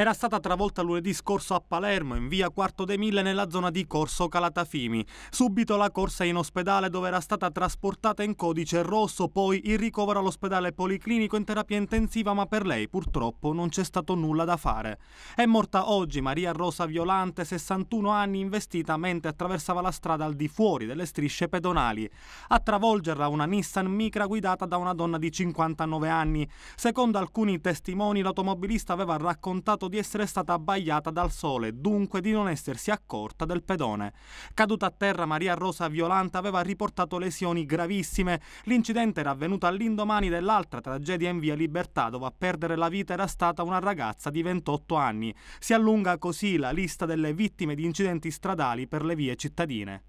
era stata travolta lunedì scorso a Palermo, in via Quarto dei Mille, nella zona di Corso Calatafimi. Subito la corsa in ospedale dove era stata trasportata in codice rosso, poi il ricovero all'ospedale policlinico in terapia intensiva, ma per lei purtroppo non c'è stato nulla da fare. È morta oggi Maria Rosa Violante, 61 anni, investita mentre attraversava la strada al di fuori delle strisce pedonali. A travolgerla una Nissan Micra guidata da una donna di 59 anni. Secondo alcuni testimoni l'automobilista aveva raccontato di essere stata abbagliata dal sole, dunque di non essersi accorta del pedone. Caduta a terra Maria Rosa Violanta aveva riportato lesioni gravissime. L'incidente era avvenuto all'indomani dell'altra tragedia in via Libertà, dove a perdere la vita era stata una ragazza di 28 anni. Si allunga così la lista delle vittime di incidenti stradali per le vie cittadine.